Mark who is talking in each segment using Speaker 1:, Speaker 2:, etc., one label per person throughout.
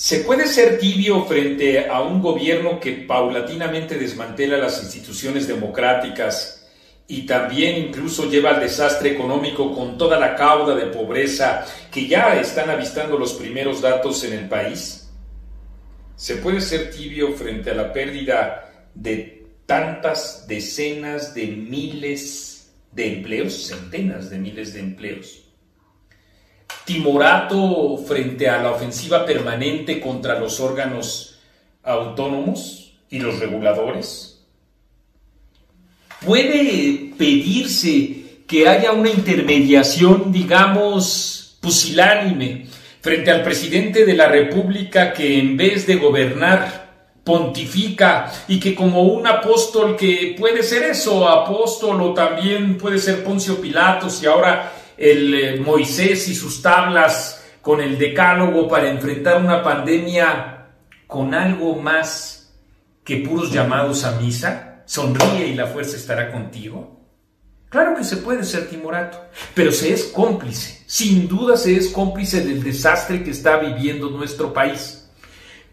Speaker 1: ¿Se puede ser tibio frente a un gobierno que paulatinamente desmantela las instituciones democráticas y también incluso lleva al desastre económico con toda la cauda de pobreza que ya están avistando los primeros datos en el país? ¿Se puede ser tibio frente a la pérdida de tantas decenas de miles de empleos, centenas de miles de empleos? timorato frente a la ofensiva permanente contra los órganos autónomos y los reguladores? ¿Puede pedirse que haya una intermediación, digamos, pusilánime frente al presidente de la República que en vez de gobernar pontifica y que como un apóstol que puede ser eso, apóstol o también puede ser Poncio Pilatos y ahora el eh, Moisés y sus tablas con el decálogo para enfrentar una pandemia con algo más que puros llamados a misa? Sonríe y la fuerza estará contigo. Claro que se puede ser timorato, pero se es cómplice, sin duda se es cómplice del desastre que está viviendo nuestro país,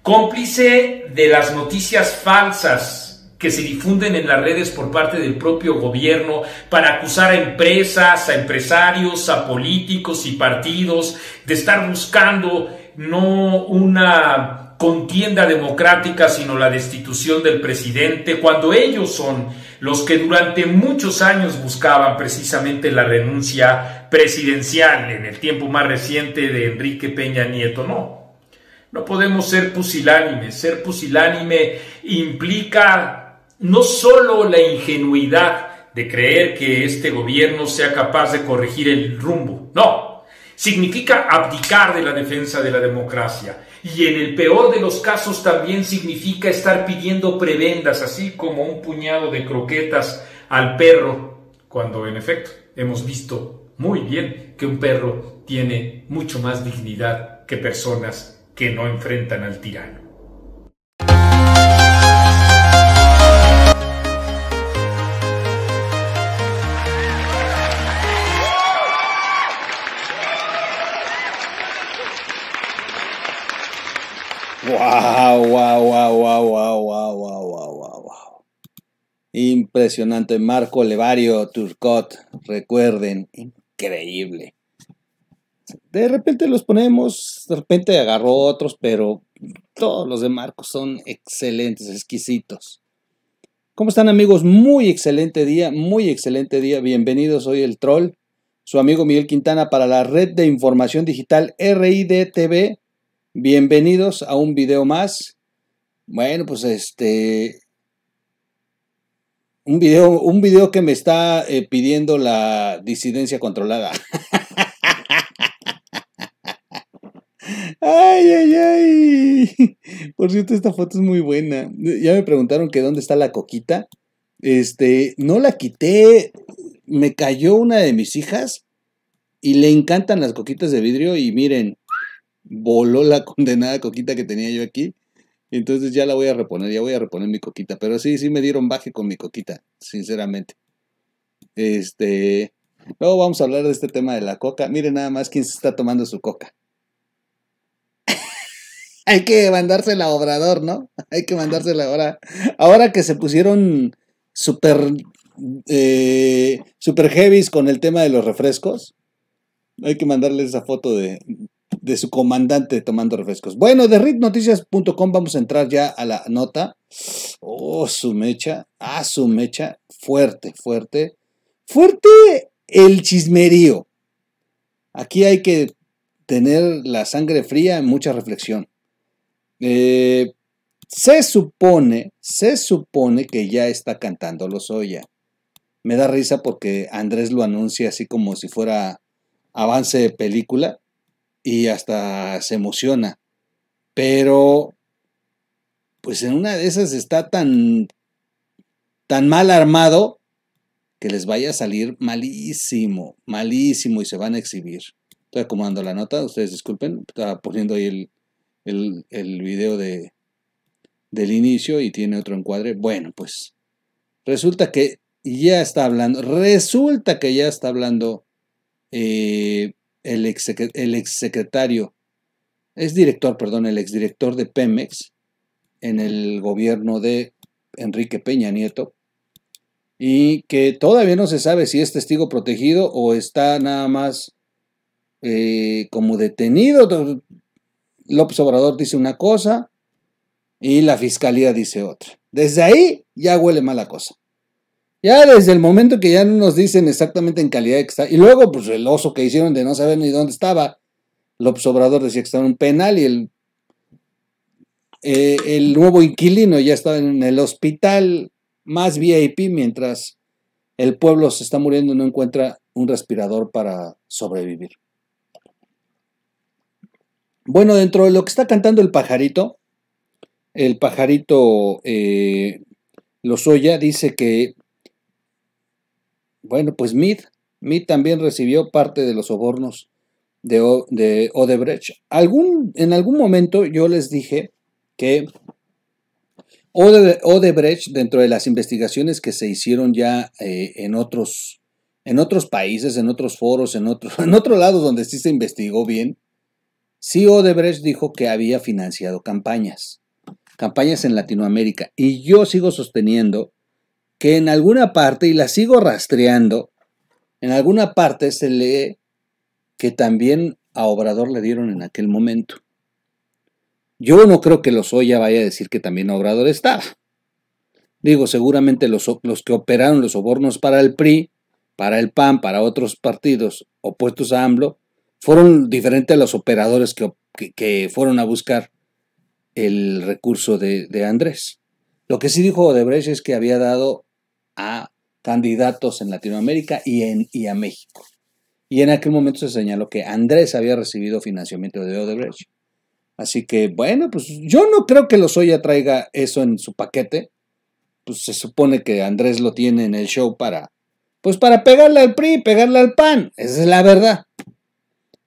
Speaker 1: cómplice de las noticias falsas que se difunden en las redes por parte del propio gobierno para acusar a empresas, a empresarios, a políticos y partidos de estar buscando no una contienda democrática, sino la destitución del presidente, cuando ellos son los que durante muchos años buscaban precisamente la renuncia presidencial en el tiempo más reciente de Enrique Peña Nieto, no. No podemos ser pusilánimes. Ser pusilánime implica no solo la ingenuidad de creer que este gobierno sea capaz de corregir el rumbo, no, significa abdicar de la defensa de la democracia y en el peor de los casos también significa estar pidiendo prebendas, así como un puñado de croquetas al perro, cuando en efecto hemos visto muy bien que un perro tiene mucho más dignidad que personas que no enfrentan al tirano.
Speaker 2: Wow, wow, wow, wow, wow, wow, wow, wow, wow. Impresionante, Marco Levario Turcot, recuerden, increíble. De repente los ponemos, de repente agarró otros, pero todos los de Marco son excelentes, exquisitos. ¿Cómo están amigos? Muy excelente día, muy excelente día. Bienvenidos, soy el troll, su amigo Miguel Quintana para la red de información digital RIDTV. TV Bienvenidos a un video más. Bueno, pues este... Un video, un video que me está eh, pidiendo la disidencia controlada. ay, ay, ay. Por cierto, esta foto es muy buena. Ya me preguntaron que dónde está la coquita. Este, no la quité. Me cayó una de mis hijas y le encantan las coquitas de vidrio y miren, voló la condenada coquita que tenía yo aquí. Entonces ya la voy a reponer, ya voy a reponer mi coquita. Pero sí, sí me dieron baje con mi coquita, sinceramente. Este. Luego vamos a hablar de este tema de la coca. Miren nada más quién se está tomando su coca. Hay que mandársela a Obrador, ¿no? Hay que mandársela ahora. Ahora que se pusieron súper... Eh, super heavies con el tema de los refrescos, hay que mandarle esa foto de, de su comandante tomando refrescos. Bueno, de ritnoticias.com vamos a entrar ya a la nota. Oh, su mecha, ah, su mecha, fuerte, fuerte, fuerte el chismerío. Aquí hay que tener la sangre fría en mucha reflexión. Eh, se supone, se supone que ya está cantando los Lozoya. Me da risa porque Andrés lo anuncia así como si fuera avance de película y hasta se emociona. Pero, pues en una de esas está tan, tan mal armado que les vaya a salir malísimo, malísimo y se van a exhibir. Estoy acomodando la nota, ustedes disculpen, estaba poniendo ahí el, el, video de, del inicio y tiene otro encuadre. Bueno, pues resulta que ya está hablando, resulta que ya está hablando eh, el, ex, el exsecretario, es director, perdón, el exdirector de Pemex en el gobierno de Enrique Peña Nieto, y que todavía no se sabe si es testigo protegido o está nada más eh, como detenido. López Obrador dice una cosa y la fiscalía dice otra. Desde ahí ya huele mala cosa. Ya desde el momento que ya no nos dicen exactamente en calidad que está. Y luego, pues el oso que hicieron de no saber ni dónde estaba. El Obrador decía que estaba en un penal y el, eh, el nuevo inquilino ya estaba en el hospital más VIP mientras el pueblo se está muriendo y no encuentra un respirador para sobrevivir. Bueno, dentro de lo que está cantando el pajarito, el pajarito eh, Lozoya dice que bueno, pues MIT también recibió parte de los sobornos de, de Odebrecht. en algún momento yo les dije que Odebrecht, dentro de las investigaciones que se hicieron ya eh, en, otros, en otros países, en otros foros, en otro, en otro lado donde sí se investigó bien, sí Odebrecht dijo que había financiado campañas, campañas en Latinoamérica. Y yo sigo sosteniendo que en alguna parte, y la sigo rastreando, en alguna parte se lee que también a Obrador le dieron en aquel momento. Yo no creo que ya vaya a decir que también Obrador estaba. Digo, seguramente los, los, que operaron los sobornos para el PRI, para el PAN, para otros partidos opuestos a AMLO, fueron diferentes a los operadores que, que, fueron a buscar el recurso de, de Andrés. Lo que sí dijo Odebrecht es que había dado a candidatos en Latinoamérica y, en, y a México. Y en aquel momento se señaló que Andrés había recibido financiamiento de Odebrecht. Así que, bueno, pues yo no creo que Lozoya traiga eso en su paquete. Pues se supone que Andrés lo tiene en el show para, pues para pegarle al PRI, pegarle al PAN. Esa es la verdad.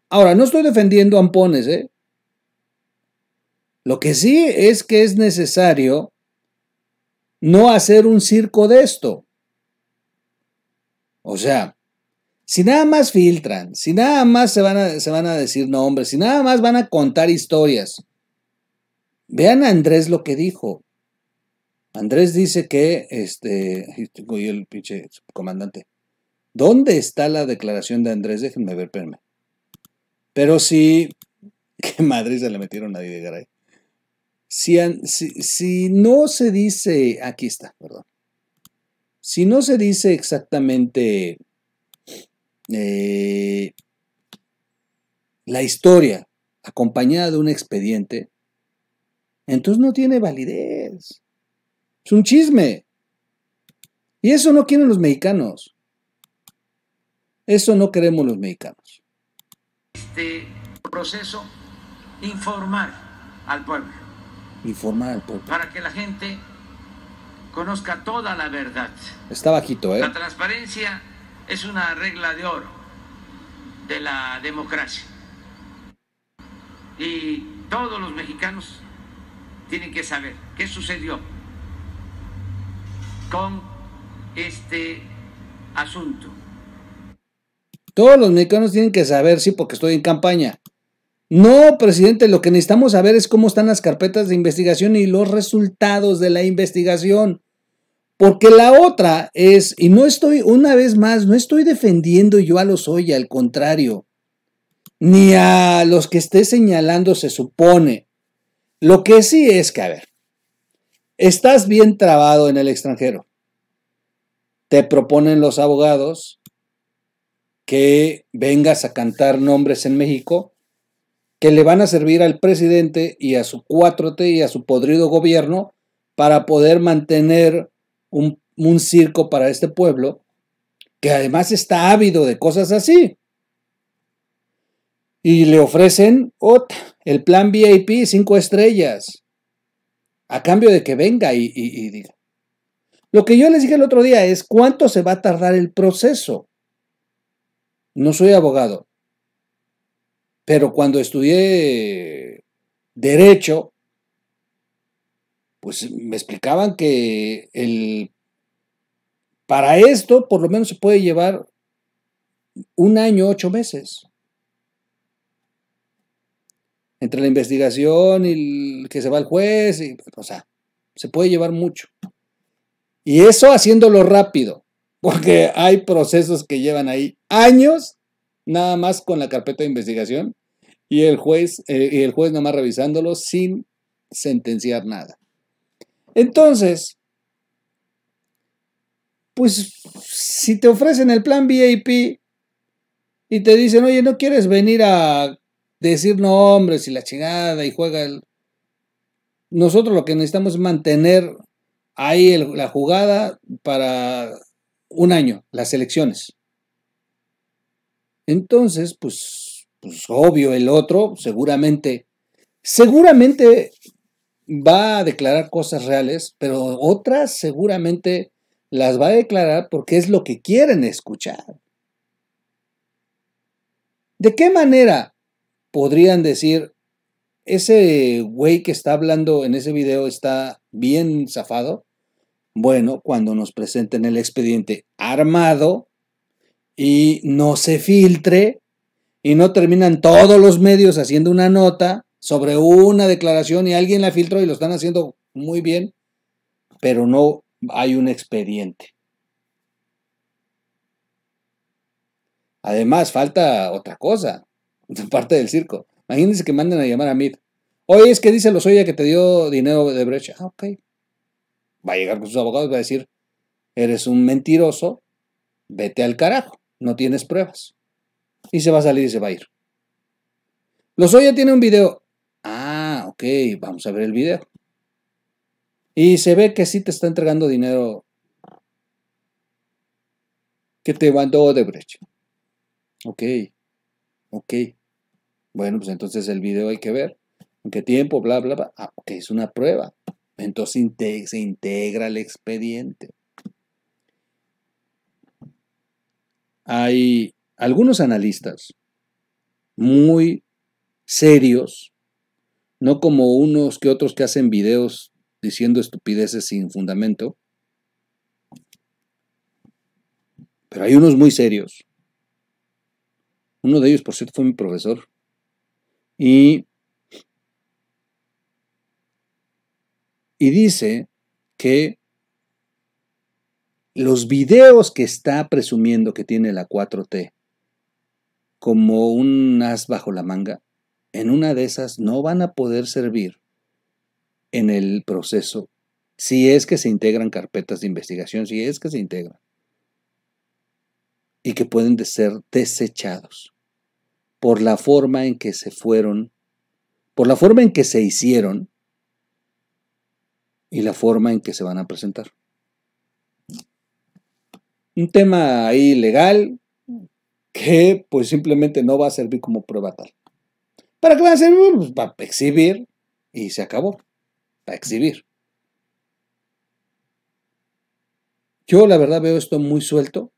Speaker 2: Ahora, no estoy defendiendo ampones, ¿eh? Lo que sí es que es necesario no hacer un circo de esto. O sea, si nada más filtran, si nada más se van a, se van a decir nombres, si nada más van a contar historias. Vean a Andrés lo que dijo. Andrés dice que, este, y el pinche comandante, ¿dónde está la declaración de Andrés? Déjenme ver, perme. Pero sí, qué Madrid se le metieron a Didier si, no se dice, aquí está, perdón. Si no se dice exactamente eh, la historia acompañada de un expediente, entonces no tiene validez. Es un chisme. Y eso no quieren los mexicanos. Eso no queremos los mexicanos.
Speaker 1: Este proceso, informar al pueblo
Speaker 2: informar al pueblo.
Speaker 1: Para que la gente conozca toda la verdad.
Speaker 2: Está bajito, ¿eh? La
Speaker 1: transparencia es una regla de oro de la democracia. Y todos los mexicanos tienen que saber qué sucedió con
Speaker 2: este asunto. Todos los mexicanos tienen que saber, sí, porque estoy en campaña. No, presidente, lo que necesitamos saber es cómo están las carpetas de investigación y los resultados de la investigación. Porque la otra es, y no estoy, una vez más, no estoy defendiendo yo a los hoy, al contrario, ni a los que esté señalando se supone. Lo que sí es que, a ver, estás bien trabado en el extranjero. Te proponen los abogados que vengas a cantar nombres en México que le van a servir al presidente y a su 4T y a su podrido gobierno para poder mantener un, circo para este pueblo que además está ávido de cosas así. Y le ofrecen el plan VIP cinco estrellas a cambio de que venga y diga. Lo que yo les dije el otro día es cuánto se va a tardar el proceso. No soy abogado, pero cuando estudié derecho, pues me explicaban que el, para esto por lo menos se puede llevar un año, ocho meses. Entre la investigación y que se va al juez, o sea, se puede llevar mucho. Y eso haciéndolo rápido, porque hay procesos que llevan ahí años, nada más con la carpeta de investigación, y el juez, eh, y el juez nomás revisándolo sin sentenciar nada. Entonces, pues si te ofrecen el plan VIP y te dicen, oye, no quieres venir a decir nombres y la chingada y juega el... Nosotros lo que necesitamos es mantener ahí la jugada para un año, las elecciones. Entonces, pues pues obvio, el otro seguramente, seguramente va a declarar cosas reales, pero otras seguramente las va a declarar porque es lo que quieren escuchar. ¿De qué manera podrían decir, ese güey que está hablando en ese video está bien zafado? Bueno, cuando nos presenten el expediente armado y no se filtre y no terminan todos los medios haciendo una nota sobre una declaración y alguien la filtró y lo están haciendo muy bien, pero no hay un expediente. Además, falta otra cosa, parte del circo. Imagínense que manden a llamar a Mid. Oye, es que dice los oye que te dio dinero de brecha. Ah, ok. Va a llegar con sus abogados y va a decir, eres un mentiroso, vete al carajo, no tienes pruebas y se va a salir y se va a ir. los Lozoya tiene un video. Ah, ok, vamos a ver el video. Y se ve que sí te está entregando dinero que te de brecha. Ok, ok. Bueno, pues entonces el video hay que ver. ¿En qué tiempo? Bla, bla, bla. Ah, ok, es una prueba. Entonces se integra el expediente. Ahí algunos analistas muy serios, no como unos que otros que hacen videos diciendo estupideces sin fundamento, pero hay unos muy serios. Uno de ellos, por cierto, fue mi profesor. Y, y dice que los videos que está presumiendo que tiene la 4T como un as bajo la manga, en una de esas no van a poder servir en el proceso si es que se integran carpetas de investigación, si es que se integran, y que pueden ser desechados por la forma en que se fueron, por la forma en que se hicieron y la forma en que se van a presentar. Un tema ahí legal, que pues simplemente no va a servir como prueba tal. ¿Para qué va a servir? Pues para exhibir y se acabó. Para exhibir. Yo la verdad veo esto muy suelto.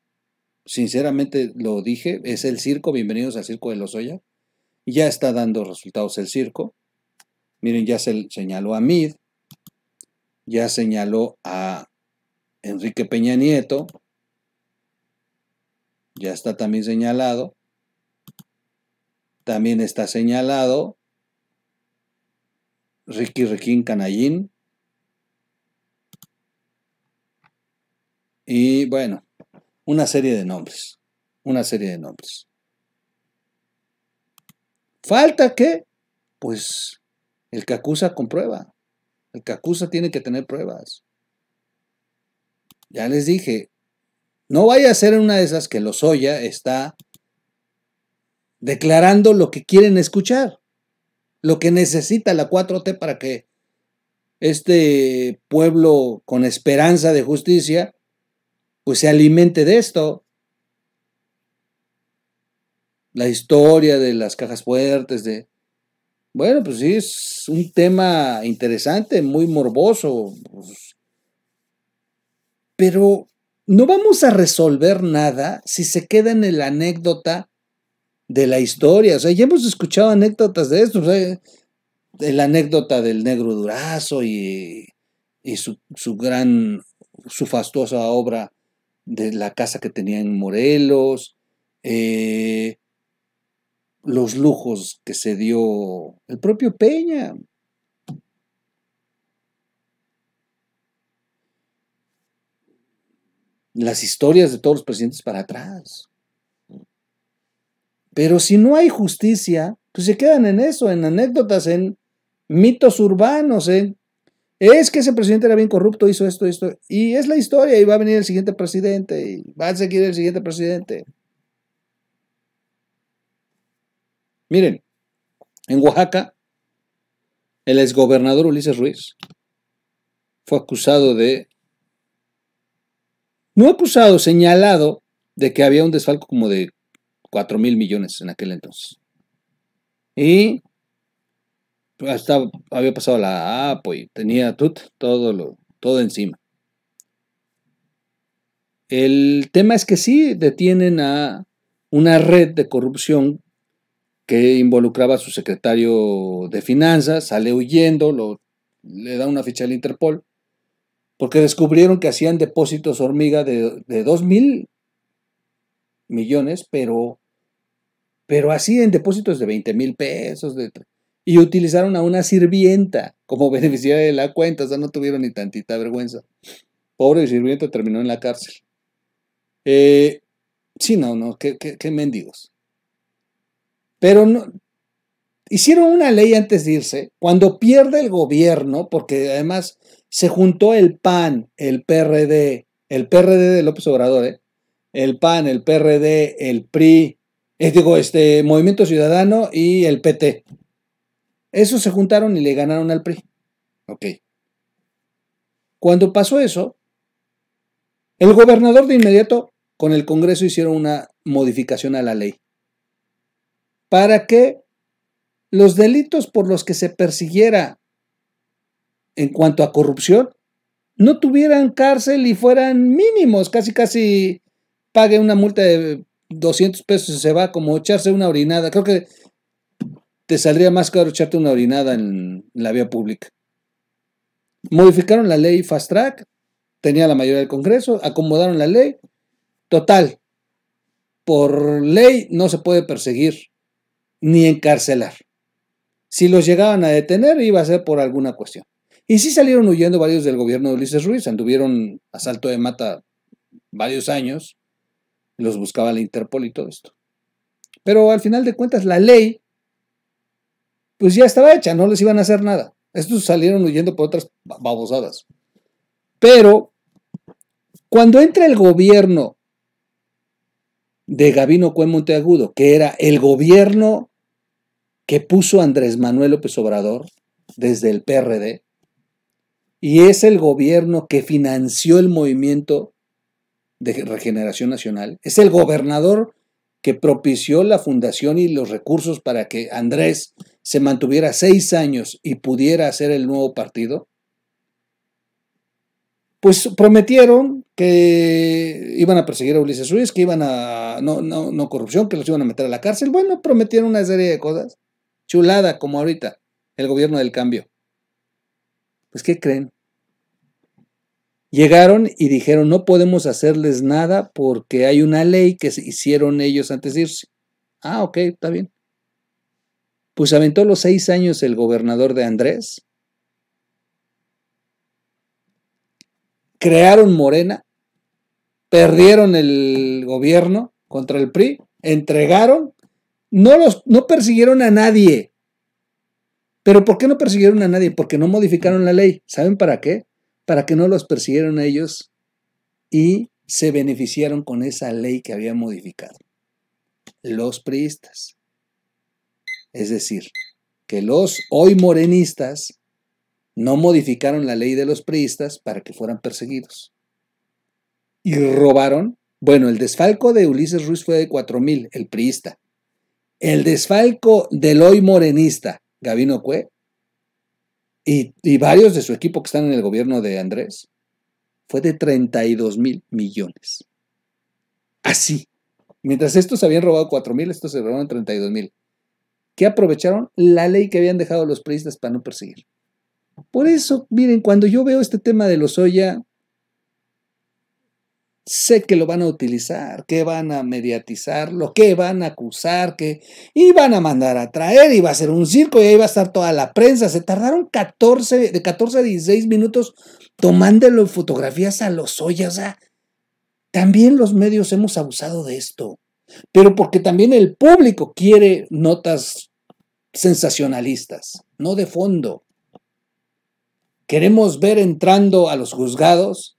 Speaker 2: Sinceramente lo dije, es el circo, bienvenidos al circo de los Oya. Ya está dando resultados el circo. Miren, ya se señaló a Mid, ya señaló a Enrique Peña Nieto, ya está también señalado. También está señalado Ricky Ricky, Canallín. Y bueno, una serie de nombres. Una serie de nombres. ¿Falta qué? Pues el que acusa comprueba. El que acusa tiene que tener pruebas. Ya les dije, no vaya a ser una de esas que Oya está declarando lo que quieren escuchar, lo que necesita la 4T para que este pueblo con esperanza de justicia pues se alimente de esto. La historia de las cajas fuertes, de... Bueno, pues sí, es un tema interesante, muy morboso. Pues. pero no vamos a resolver nada si se queda en la anécdota de la historia. O sea, ya hemos escuchado anécdotas de esto. de la anécdota del negro Durazo y, su, su, gran, su fastuosa obra de la casa que tenía en Morelos, eh, los lujos que se dio el propio Peña. las historias de todos los presidentes para atrás. Pero si no hay justicia, pues se quedan en eso, en anécdotas, en mitos urbanos, es que ese presidente era bien corrupto, hizo esto, esto, y es la historia, y va a venir el siguiente presidente, y va a seguir el siguiente presidente. Miren, en Oaxaca, el exgobernador Ulises Ruiz fue acusado de no acusado, señalado de que había un desfalco como de 4 mil millones en aquel entonces. Y hasta había pasado la APO y tenía todo, todo encima. El tema es que sí detienen a una red de corrupción que involucraba a su secretario de finanzas, sale huyendo, lo, le da una ficha al Interpol porque descubrieron que hacían depósitos hormiga de, 2 mil millones, pero, pero así depósitos de 20 mil pesos. y utilizaron a una sirvienta como beneficiaria de la cuenta, o sea, no tuvieron ni tantita vergüenza. Pobre sirvienta terminó en la cárcel. Eh, sí, no, no, qué, qué mendigos. Pero no, hicieron una ley antes de irse, cuando pierde el gobierno, porque además se juntó el PAN, el PRD, el PRD de López Obrador, ¿eh? el PAN, el PRD, el PRI, digo, este Movimiento Ciudadano y el PT. Esos se juntaron y le ganaron al PRI. Ok. Cuando pasó eso, el gobernador de inmediato con el Congreso hicieron una modificación a la ley para que los delitos por los que se persiguiera en cuanto a corrupción, no tuvieran cárcel y fueran mínimos, casi casi pague una multa de 200 pesos y se va como echarse una orinada. Creo que te saldría más caro echarte una orinada en la vía pública. Modificaron la ley Fast Track, tenía la mayoría del Congreso, acomodaron la ley. Total, por ley no se puede perseguir ni encarcelar. Si los llegaban a detener, iba a ser por alguna cuestión. Y sí salieron huyendo varios del gobierno de Ulises Ruiz, anduvieron asalto de mata varios años, los buscaba la Interpol y todo esto. Pero al final de cuentas, la ley, pues ya estaba hecha, no les iban a hacer nada. Estos salieron huyendo por otras babosadas. Pero cuando entra el gobierno de Gabino Cuen Monteagudo, que era el gobierno que puso Andrés Manuel López Obrador desde el PRD, y es el gobierno que financió el movimiento de regeneración nacional. Es el gobernador que propició la fundación y los recursos para que Andrés se mantuviera seis años y pudiera hacer el nuevo partido. Pues prometieron que iban a perseguir a Ulises Ruiz, que iban a no, no, no corrupción, que los iban a meter a la cárcel. Bueno, prometieron una serie de cosas. Chulada, como ahorita, el gobierno del cambio. Pues ¿qué creen? Llegaron y dijeron, no podemos hacerles nada porque hay una ley que hicieron ellos antes de irse. Ah, ok, está bien. Pues aventó los seis años el gobernador de Andrés. Crearon Morena, perdieron el gobierno contra el PRI, entregaron, no, los, no persiguieron a nadie, pero ¿por qué no persiguieron a nadie? Porque no modificaron la ley. ¿Saben para qué? Para que no los persiguieron a ellos y se beneficiaron con esa ley que habían modificado. Los priistas. Es decir, que los hoy morenistas no modificaron la ley de los priistas para que fueran perseguidos. Y robaron. Bueno, el desfalco de Ulises Ruiz fue de 4.000, el priista. El desfalco del hoy morenista Gavino Cue y, varios de su equipo que están en el gobierno de Andrés, fue de 32 mil millones. Así. Mientras estos habían robado 4 mil, estos se robaron 32 mil. Que aprovecharon la ley que habían dejado los periodistas para no perseguir. Por eso, miren, cuando yo veo este tema de los Oya, sé que lo van a utilizar, que van a mediatizarlo, que van a acusar, que y van a mandar a traer, y va a ser un circo, y ahí va a estar toda la prensa. Se tardaron 14, de 14 a 16 minutos tomándolo en fotografías a los hoyos también los medios hemos abusado de esto, pero porque también el público quiere notas sensacionalistas, no de fondo. Queremos ver entrando a los juzgados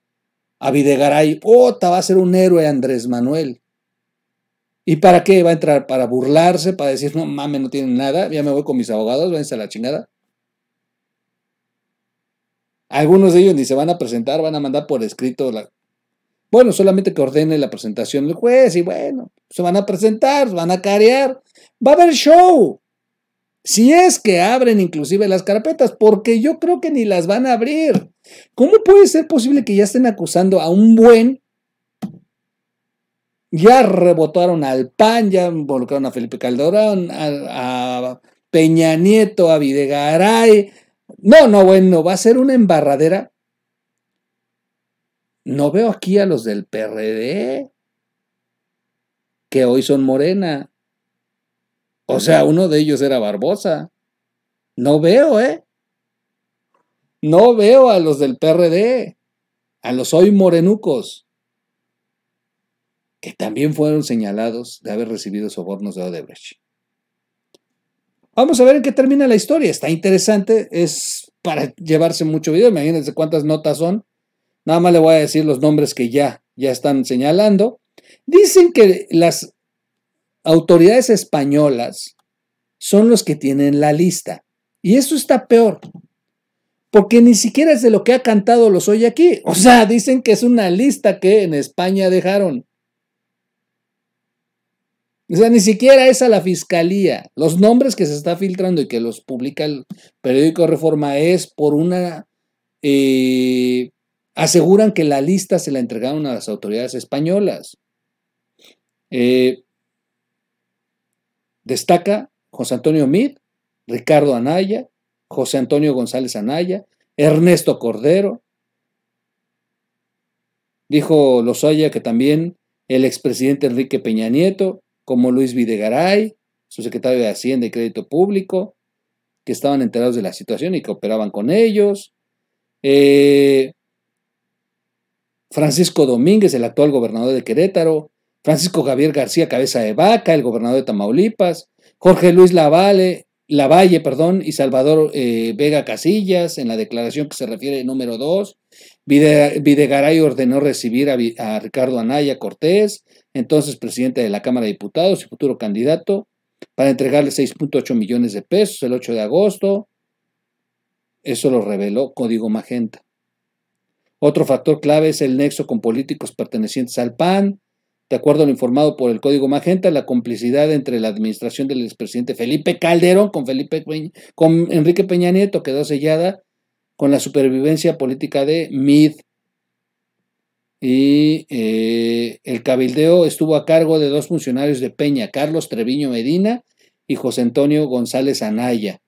Speaker 2: a Videgaray, ¡Ota! Va a ser un héroe Andrés Manuel. ¿Y para qué? ¿Va a entrar? ¿Para burlarse? ¿Para decir, no mames, no tienen nada? Ya me voy con mis abogados, váyanse a la chingada. Algunos de ellos ni se van a presentar, van a mandar por escrito la... Bueno, solamente que ordene la presentación del juez y bueno, se van a presentar, van a carear. Va a haber show. Si es que abren inclusive las carpetas, porque yo creo que ni las van a abrir. ¿Cómo puede ser posible que ya estén acusando a un buen? Ya rebotaron al PAN, ya involucraron a Felipe Calderón, a, Peña Nieto, a Videgaray. No, no, bueno, va a ser una embarradera. No veo aquí a los del PRD, que hoy son morena. O sea, uno de ellos era Barbosa. No veo, ¿eh? No veo a los del PRD, a los hoy morenucos, que también fueron señalados de haber recibido sobornos de Odebrecht. Vamos a ver en qué termina la historia. Está interesante, es para llevarse mucho video. Imagínense cuántas notas son. Nada más le voy a decir los nombres que ya, ya están señalando. Dicen que las autoridades españolas son los que tienen la lista. Y eso está peor, porque ni siquiera es de lo que ha cantado los hoy aquí. O sea, dicen que es una lista que en España dejaron. O sea, ni siquiera es a la fiscalía. Los nombres que se está filtrando y que los publica el periódico Reforma es por una... Eh, aseguran que la lista se la entregaron a las autoridades españolas. Eh, Destaca José Antonio Mid, Ricardo Anaya, José Antonio González Anaya, Ernesto Cordero. Dijo Lozoya que también el expresidente Enrique Peña Nieto, como Luis Videgaray, su secretario de Hacienda y Crédito Público, que estaban enterados de la situación y que operaban con ellos. Eh, Francisco Domínguez, el actual gobernador de Querétaro, Francisco Javier García Cabeza de Vaca, el gobernador de Tamaulipas, Jorge Luis Lavalle, Lavalle perdón, y Salvador eh, Vega Casillas, en la declaración que se refiere número 2. Videgaray ordenó recibir a Ricardo Anaya Cortés, entonces presidente de la Cámara de Diputados y futuro candidato, para entregarle 6.8 millones de pesos el 8 de agosto. Eso lo reveló Código Magenta. Otro factor clave es el nexo con políticos pertenecientes al PAN, de acuerdo a lo informado por el Código Magenta, la complicidad entre la administración del expresidente Felipe Calderón con, Felipe con Enrique Peña Nieto quedó sellada con la supervivencia política de MID. Y eh, el cabildeo estuvo a cargo de dos funcionarios de Peña, Carlos Treviño Medina y José Antonio González Anaya.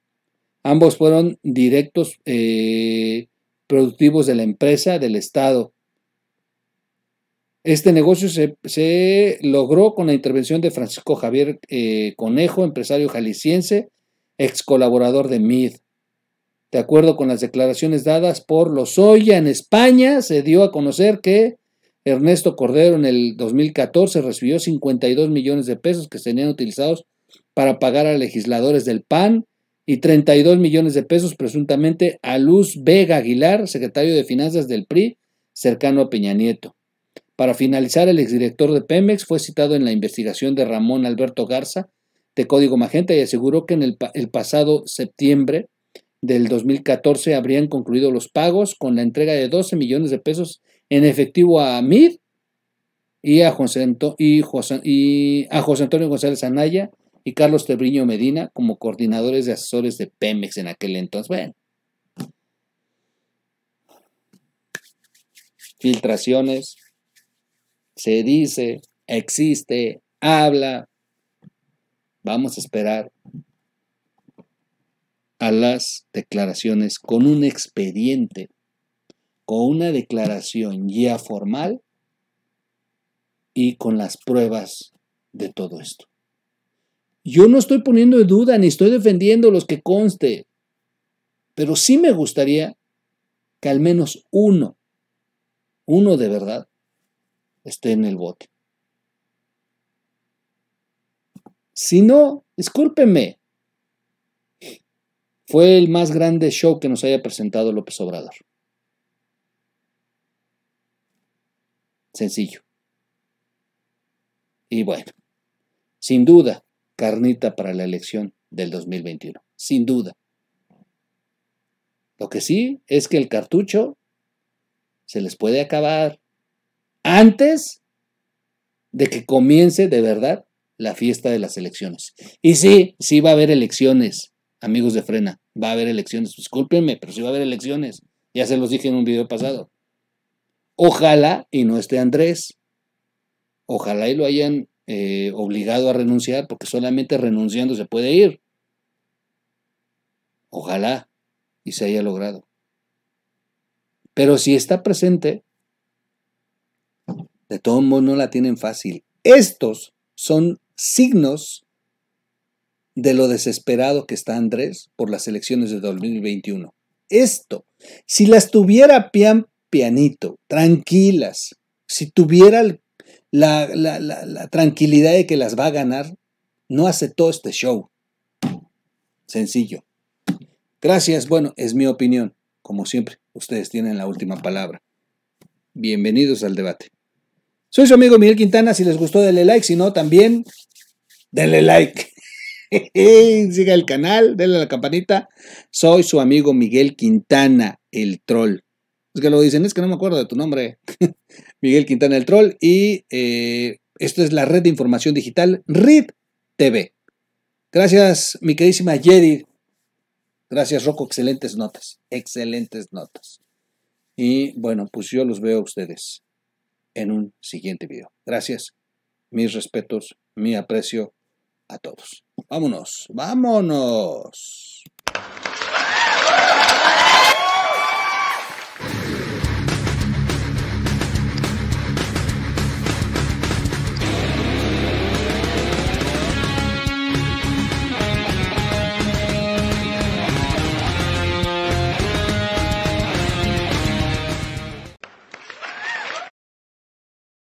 Speaker 2: Ambos fueron directos eh, productivos de la empresa, del Estado. Este negocio se, logró con la intervención de Francisco Javier eh, Conejo, empresario jalisciense, ex colaborador de MID. De acuerdo con las declaraciones dadas por los Lozoya en España, se dio a conocer que Ernesto Cordero en el 2014 recibió 52 millones de pesos que serían utilizados para pagar a legisladores del PAN y 32 millones de pesos presuntamente a Luz Vega Aguilar, secretario de Finanzas del PRI, cercano a Peña Nieto. Para finalizar, el exdirector de Pemex fue citado en la investigación de Ramón Alberto Garza, de Código Magenta, y aseguró que en el, pasado septiembre del 2014 habrían concluido los pagos con la entrega de 12 millones de pesos en efectivo a Amir y a José, Antonio González Anaya y Carlos Tebriño Medina como coordinadores de asesores de Pemex en aquel entonces. Bueno. Filtraciones, se dice, existe, habla. Vamos a esperar a las declaraciones con un expediente, con una declaración ya formal y con las pruebas de todo esto. Yo no estoy poniendo en duda ni estoy defendiendo los que conste, pero sí me gustaría que al menos uno, uno de verdad, esté en el bote. Si no, discúlpenme. Fue el más grande show que nos haya presentado López Obrador. Sencillo. Y bueno, sin duda, carnita para la elección del 2021. Sin duda. Lo que sí es que el cartucho se les puede acabar antes de que comience de verdad la fiesta de las elecciones. Y sí, sí va a haber elecciones, amigos de Frena, va a haber elecciones. Discúlpenme, pero sí va a haber elecciones. Ya se los dije en un video pasado. Ojalá y no esté Andrés. Ojalá y lo hayan eh, obligado a renunciar, porque solamente renunciando se puede ir. Ojalá y se haya logrado. Pero si está presente, de todos modos, no la tienen fácil. Estos son signos de lo desesperado que está Andrés por las elecciones de 2021. Esto, si las tuviera pian pianito, tranquilas, si tuviera la, la tranquilidad de que las va a ganar, no hace todo este show. Sencillo. Gracias, bueno, es mi opinión. Como siempre, ustedes tienen la última palabra. Bienvenidos al debate. Soy su amigo Miguel Quintana. Si les gustó, denle like. Si no, también denle like. Siga el canal, denle la campanita. Soy su amigo Miguel Quintana, el troll. Es que lo dicen, es que no me acuerdo de tu nombre. Miguel Quintana, el troll. Y eh, esto es la red de información digital, RID TV. Gracias, mi queridísima Jedi. Gracias, Rocco. Excelentes notas. Excelentes notas. Y bueno, pues yo los veo a ustedes en un siguiente video. Gracias, mis respetos, mi aprecio a todos. Vámonos, vámonos.